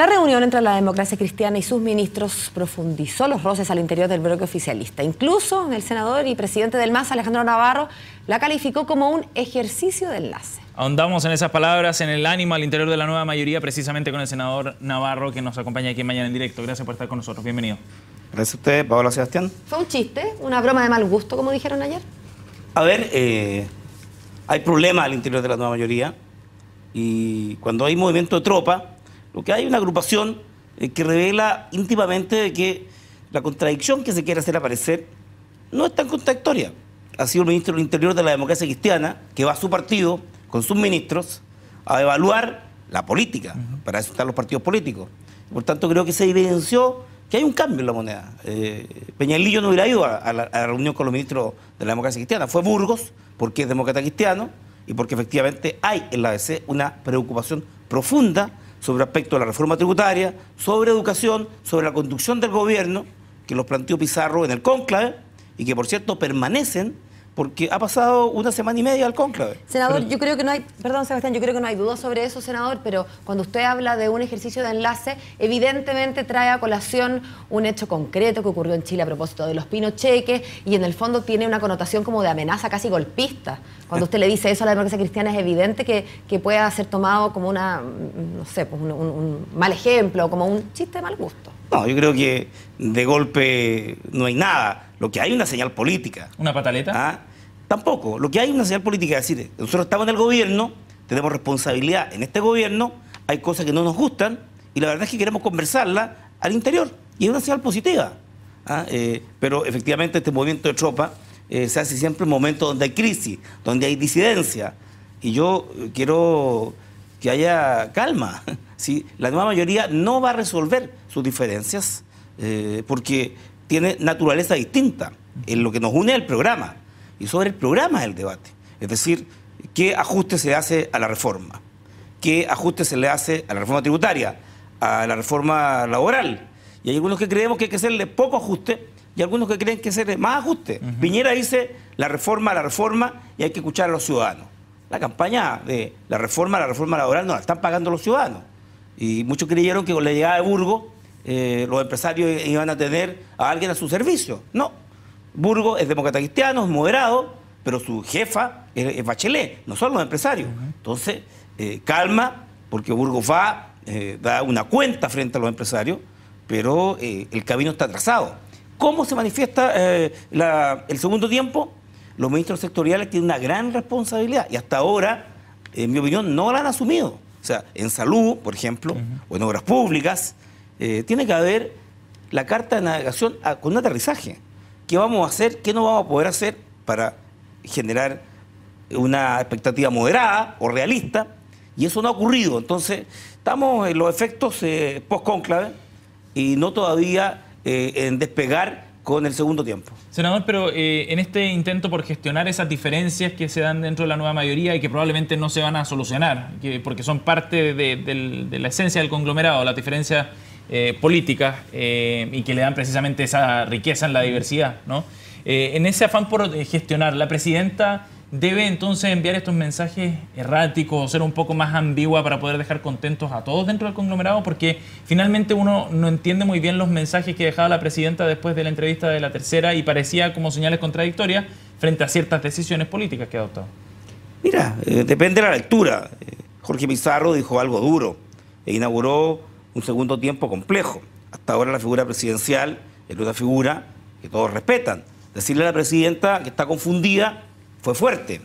La reunión entre la democracia cristiana y sus ministros profundizó los roces al interior del bloque oficialista. Incluso el senador y presidente del MAS, Alejandro Navarro, la calificó como un ejercicio de enlace. Ahondamos en esas palabras, en el ánimo al interior de la nueva mayoría, precisamente con el senador Navarro, que nos acompaña aquí mañana en directo. Gracias por estar con nosotros. Bienvenido. Gracias a usted, Pablo Sebastián. Fue un chiste, una broma de mal gusto, como dijeron ayer. A ver, eh, hay problemas al interior de la nueva mayoría y cuando hay movimiento de tropa, lo que hay una agrupación eh, que revela íntimamente que la contradicción que se quiere hacer aparecer no es tan contradictoria. Ha sido el ministro del Interior de la democracia cristiana que va a su partido con sus ministros a evaluar la política. Para eso están los partidos políticos. Por tanto, creo que se evidenció que hay un cambio en la moneda. Eh, Peñalillo no hubiera ido a, la, a, la, reunión con los ministros de la democracia cristiana. Fue Burgos, porque es demócrata cristiano y porque efectivamente hay en la ABC una preocupación profunda sobre aspecto de la reforma tributaria, sobre educación, sobre la conducción del gobierno, que los planteó Pizarro en el cónclave y que, por cierto, permanecen porque ha pasado una semana y media al cónclave. Senador, yo creo que no hay, perdón Sebastián, yo creo que no hay duda sobre eso, senador, pero cuando usted habla de un ejercicio de enlace, evidentemente trae a colación un hecho concreto que ocurrió en Chile a propósito de los pinocheques y en el fondo tiene una connotación como de amenaza casi golpista. Cuando usted le dice eso a la democracia cristiana es evidente que, que pueda ser tomado como una, no sé, pues un, un mal ejemplo, como un chiste de mal gusto. No, yo creo que de golpe no hay nada lo que hay es una señal política. ¿Una pataleta? Ah, tampoco. Lo que hay es una señal política. Es decir, nosotros estamos en el gobierno, tenemos responsabilidad en este gobierno, hay cosas que no nos gustan y la verdad es que queremos conversarla al interior. Y es una señal positiva. Ah, eh, pero efectivamente este movimiento de tropa eh, se hace siempre en momentos donde hay crisis, donde hay disidencia. Y yo eh, quiero que haya calma. si La nueva mayoría no va a resolver sus diferencias, porque tiene naturaleza distinta en lo que nos une al programa y sobre el programa del debate. Es decir, qué ajuste se hace a la reforma, qué ajuste se le hace a la reforma tributaria, a la reforma laboral. Y hay algunos que creemos que hay que hacerle poco ajuste y algunos que creen que hay que hacerle más ajuste. Piñera dice la reforma, la reforma y hay que escuchar a los ciudadanos. La campaña de la reforma, la reforma laboral no la están pagando los ciudadanos. Y muchos creyeron que con la llegada de Burgos eh, los empresarios iban a tener a alguien a su servicio. No. Burgo es demócrata cristiano, es moderado, pero su jefa es, Bachelet, no son los empresarios. Entonces, eh, calma, porque Burgo va, eh, da una cuenta frente a los empresarios, pero el camino está trazado. ¿Cómo se manifiesta el segundo tiempo? Los ministros sectoriales tienen una gran responsabilidad y hasta ahora, en mi opinión, no la han asumido. O sea, en salud, por ejemplo, o en obras públicas, eh, tiene que haber la carta de navegación con un aterrizaje. ¿Qué vamos a hacer? ¿Qué no vamos a poder hacer para generar una expectativa moderada o realista? Y eso no ha ocurrido. Entonces, estamos en los efectos eh, post-cónclave y no todavía eh, en despegar con el segundo tiempo. Senador, pero en este intento por gestionar esas diferencias que se dan dentro de la nueva mayoría y que probablemente no se van a solucionar, porque son parte de, de la esencia del conglomerado, las diferencias eh, políticas eh, y que le dan precisamente esa riqueza en la diversidad. ¿no? Eh, en ese afán por gestionar, la presidenta debe entonces enviar estos mensajes erráticos o ser un poco más ambigua para poder dejar contentos a todos dentro del conglomerado, porque finalmente uno no entiende muy bien los mensajes que dejaba la presidenta después de la entrevista de la tercera y parecía como señales contradictorias frente a ciertas decisiones políticas que ha adoptado. Mira, depende de la lectura. Jorge Pizarro dijo algo duro e inauguró un segundo tiempo complejo. Hasta ahora la figura presidencial es una figura que todos respetan. Decirle a la presidenta que está confundida fue fuerte.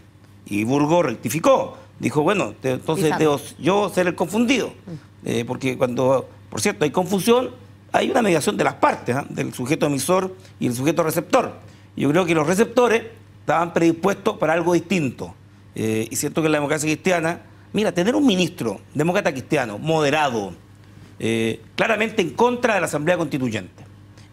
Y Burgo rectificó. Dijo, bueno, entonces debo yo ser el confundido. Mm. Eh, porque cuando, por cierto, hay confusión, hay una mediación de las partes, ¿ah? del sujeto emisor y el sujeto receptor. Yo creo que los receptores estaban predispuestos para algo distinto. Eh, y siento que la democracia cristiana, mira, tener un ministro demócrata cristiano, moderado, eh, claramente en contra de la Asamblea Constituyente.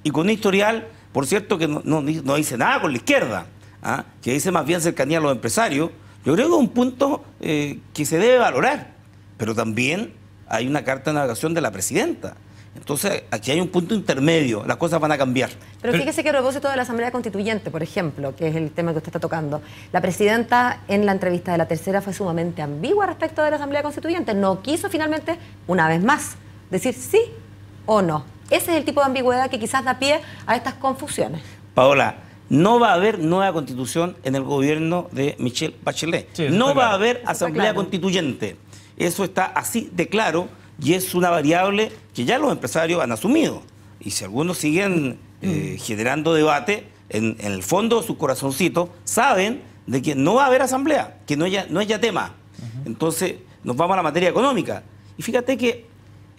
Y con un historial, por cierto, que no, dice nada con la izquierda, ¿ah? que dice más bien cercanía a los empresarios. Yo creo que es un punto eh, que se debe valorar, pero también hay una carta de navegación de la presidenta. Entonces, aquí hay un punto intermedio, las cosas van a cambiar. Pero fíjese que a propósito de la Asamblea Constituyente, por ejemplo, que es el tema que usted está tocando, la presidenta en la entrevista de la tercera fue sumamente ambigua respecto de la Asamblea Constituyente, no quiso finalmente, una vez más, decir sí o no. Ese es el tipo de ambigüedad que quizás da pie a estas confusiones. Paola, no va a haber nueva constitución en el gobierno de Michelle Bachelet. no va a haber asamblea constituyente. Eso está así de claro y es una variable que ya los empresarios han asumido. Y si algunos siguen eh, mm. generando debate, en, el fondo de sus corazoncitos saben de que no va a haber asamblea, que no ya no haya tema. Entonces nos vamos a la materia económica. Y fíjate que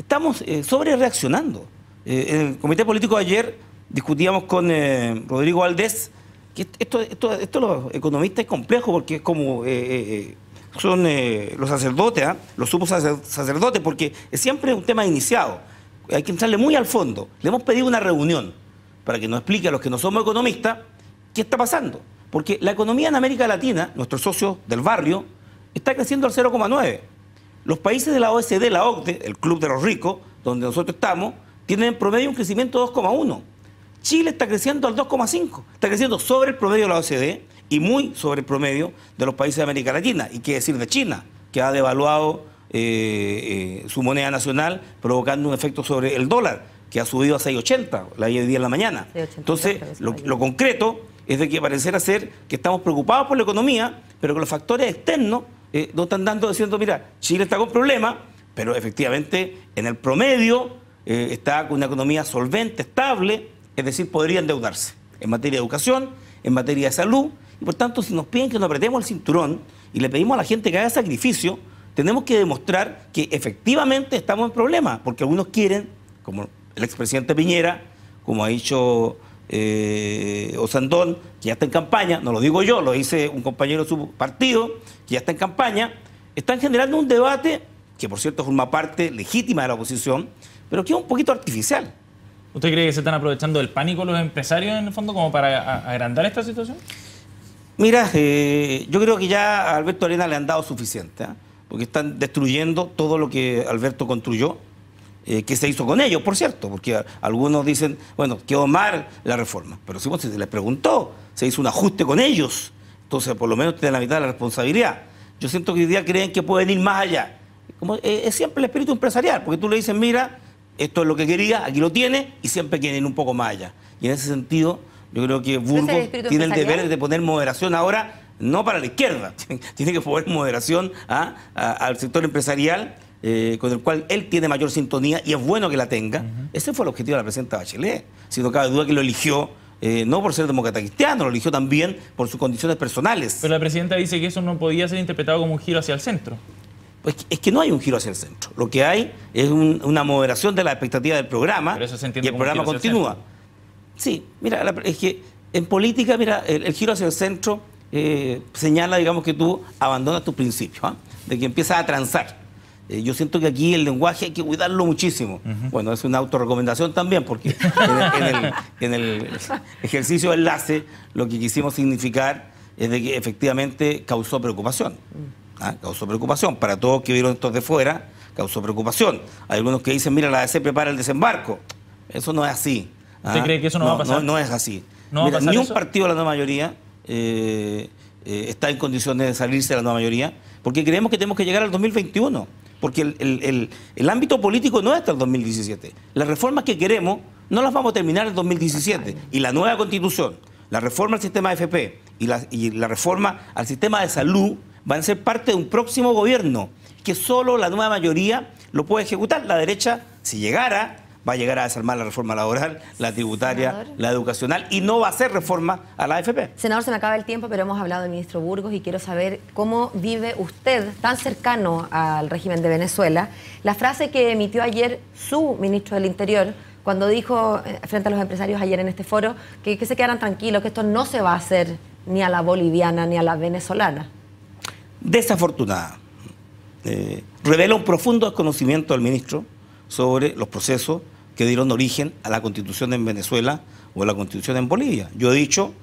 estamos eh, sobre reaccionando. Eh, en el comité político de ayer discutíamos con eh, Rodrigo Valdés que esto, esto, esto, los economistas es complejo porque es como son los sacerdotes, ¿ah? los supos sacerdotes, porque es siempre un tema iniciado. Hay que entrarle muy al fondo. Le hemos pedido una reunión para que nos explique a los que no somos economistas qué está pasando. Porque la economía en América Latina, nuestros socios del barrio, está creciendo al 0,9. Los países de la OECD, la OCDE, el Club de los Ricos, donde nosotros estamos, tienen en promedio un crecimiento de 2,1. Chile está creciendo al 2,5. Está creciendo sobre el promedio de la OCDE y muy sobre el promedio de los países de América Latina. Y qué decir de China, que ha devaluado eh, eh, su moneda nacional, provocando un efecto sobre el dólar, que ha subido a 6,80 la día en la mañana. Entonces, lo, concreto es de que pareciera ser que estamos preocupados por la economía, pero que los factores externos eh, no están dando diciendo, mira, Chile está con problemas, pero efectivamente en el promedio eh, está con una economía solvente, estable, es decir, podría endeudarse en materia de educación, en materia de salud, y por tanto, si nos piden que nos apretemos el cinturón y le pedimos a la gente que haga sacrificio, tenemos que demostrar que efectivamente estamos en problemas, porque algunos quieren, como el expresidente Piñera, como ha dicho eh, Osandón, que ya está en campaña, no lo digo yo, lo dice un compañero de su partido, que ya está en campaña, están generando un debate que por cierto forma parte legítima de la oposición, pero que es un poquito artificial. ¿Usted cree que se están aprovechando del pánico los empresarios en el fondo como para agrandar esta situación? Mira, eh, yo creo que ya a Alberto Arena le han dado suficiente, ¿eh? porque están destruyendo todo lo que Alberto construyó. Eh, qué se hizo con ellos, por cierto, porque algunos dicen, bueno, quedó mal la reforma, pero si se les preguntó, se hizo un ajuste con ellos, entonces por lo menos tienen la mitad de la responsabilidad. Yo siento que hoy día creen que pueden ir más allá. Como, eh, es siempre el espíritu empresarial, porque tú le dices, mira, esto es lo que quería, aquí lo tiene, y siempre quieren ir un poco más allá. Y en ese sentido, yo creo que Burgos tiene el deber de poner moderación ahora, no para la izquierda, tiene que poner moderación ¿ah? al sector empresarial eh, con el cual él tiene mayor sintonía y es bueno que la tenga. Ese fue el objetivo de la presidenta Bachelet. Si no cabe duda que lo eligió eh, no por ser democrata cristiano, lo eligió también por sus condiciones personales. Pero la presidenta dice que eso no podía ser interpretado como un giro hacia el centro. Pues es que no hay un giro hacia el centro. Lo que hay es una moderación de la expectativa del programa Pero eso se entiende y el programa continúa. sí, mira, es que en política, mira, el, giro hacia el centro eh, señala, digamos, que tú abandonas tus principios, ¿ah? de que empiezas a transar. Eh, yo siento que aquí el lenguaje hay que cuidarlo muchísimo. Bueno, es una autorrecomendación también, porque en el, ejercicio de enlace lo que quisimos significar es que efectivamente causó preocupación. ¿ah? Causó preocupación. Para todos que vieron esto de fuera, causó preocupación. Hay algunos que dicen, mira, la ADC prepara el desembarco. Eso no es así. ¿ah? ¿Usted cree que eso no, va a pasar? No, no es así. mira, ni un partido de la nueva mayoría eh, eh, está en condiciones de salirse de la nueva mayoría, porque creemos que tenemos que llegar al 2021 porque el, ámbito político no es hasta el 2017. Las reformas que queremos no las vamos a terminar en 2017. Y la nueva constitución, la reforma al sistema de FP y la, y la reforma al sistema de salud van a ser parte de un próximo gobierno que solo la nueva mayoría lo puede ejecutar. La derecha, si llegara va a llegar a desarmar la reforma laboral, la tributaria, la educacional y no va a ser reforma a la AFP. Senador, se me acaba el tiempo, pero hemos hablado del ministro Burgos y quiero saber cómo vive usted, tan cercano al régimen de Venezuela, la frase que emitió ayer su ministro del Interior cuando dijo eh, frente a los empresarios ayer en este foro que, se quedaran tranquilos, que esto no se va a hacer ni a la boliviana ni a la venezolana. Desafortunada. Eh, revela un profundo desconocimiento del ministro sobre los procesos que dieron origen a la constitución en Venezuela o a la constitución en Bolivia. Yo he dicho,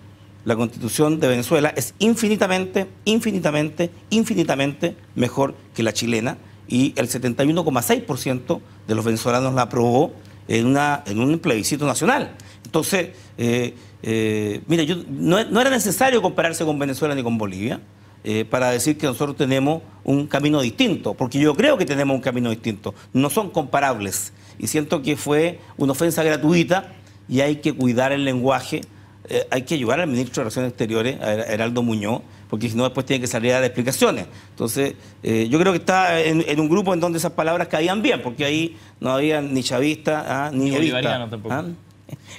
la constitución de Venezuela es infinitamente, infinitamente, infinitamente mejor que la chilena y el 71,6% de los venezolanos la aprobó en, una, en un plebiscito nacional. Entonces, eh, eh, mira, yo, no, era necesario compararse con Venezuela ni con Bolivia eh, para decir que nosotros tenemos un camino distinto, porque yo creo que tenemos un camino distinto. No son comparables y siento que fue una ofensa gratuita y hay que cuidar el lenguaje. Eh, hay que ayudar al ministro de Relaciones Exteriores, a Heraldo Muñoz, porque si no después tiene que salir a dar explicaciones. Entonces, eh, yo creo que está en, un grupo en donde esas palabras caían bien, porque ahí no había ni chavista, ¿ah? ni, tampoco. ¿ah?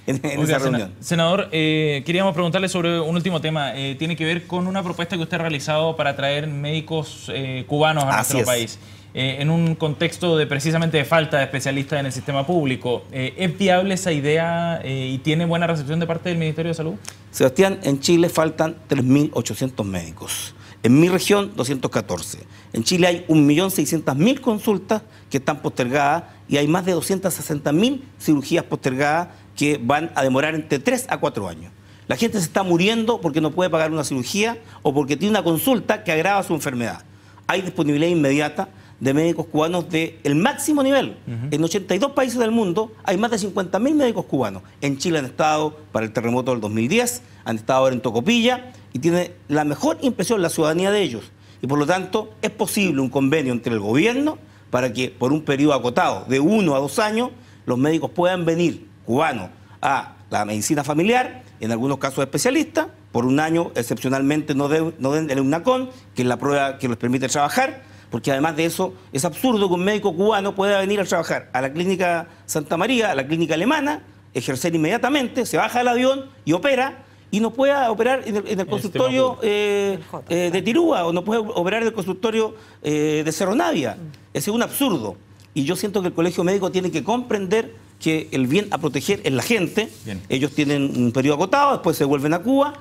En, esa reunión. Senador, eh, queríamos preguntarle sobre un último tema. tiene que ver con una propuesta que usted ha realizado para traer médicos cubanos a nuestro país. Eh, en un contexto de precisamente de falta de especialistas en el sistema público. Eh, ¿Es viable esa idea eh, y tiene buena recepción de parte del Ministerio de Salud? Sebastián, en Chile faltan 3.800 médicos. En mi región, 214. En Chile hay 1.600.000 consultas que están postergadas y hay más de 260.000 cirugías postergadas que van a demorar entre 3 a 4 años. La gente se está muriendo porque no puede pagar una cirugía o porque tiene una consulta que agrava su enfermedad. Hay disponibilidad inmediata, de médicos cubanos del el máximo nivel. En 82 países del mundo hay más de 50.000 médicos cubanos. En Chile han estado para el terremoto del 2010, han estado ahora en Tocopilla y tiene la mejor impresión la ciudadanía de ellos. Y por lo tanto es posible un convenio entre el gobierno para que por un periodo acotado de uno a dos años los médicos puedan venir cubanos a la medicina familiar, en algunos casos especialistas, por un año excepcionalmente no, no den el UNACON, que es la prueba que les permite trabajar, porque además de eso es absurdo que un médico cubano pueda venir a trabajar a la clínica Santa María, a la clínica alemana, ejercer inmediatamente, se baja del avión y opera y no pueda operar en el, consultorio eh, eh, de Tirúa o no puede operar en el consultorio eh, de Cerro Navia. Mm. Es un absurdo. Y yo siento que el colegio médico tiene que comprender que el bien a proteger es la gente. Ellos tienen un periodo agotado, después se vuelven a Cuba.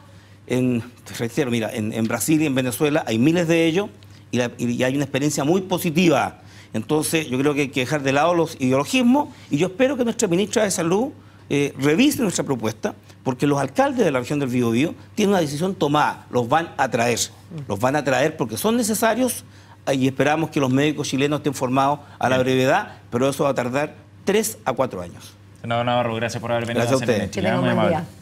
mira, en Brasil y en Venezuela hay miles de ellos y, hay una experiencia muy positiva. Entonces, yo creo que hay que dejar de lado los ideologismos y yo espero que nuestra ministra de Salud eh, revise nuestra propuesta, porque los alcaldes de la región del Biobío tienen una decisión tomada, los van a traer, los van a traer porque son necesarios eh, y esperamos que los médicos chilenos estén formados a la brevedad, pero eso va a tardar tres a cuatro años. Senador Navarro, gracias por haber venido gracias a,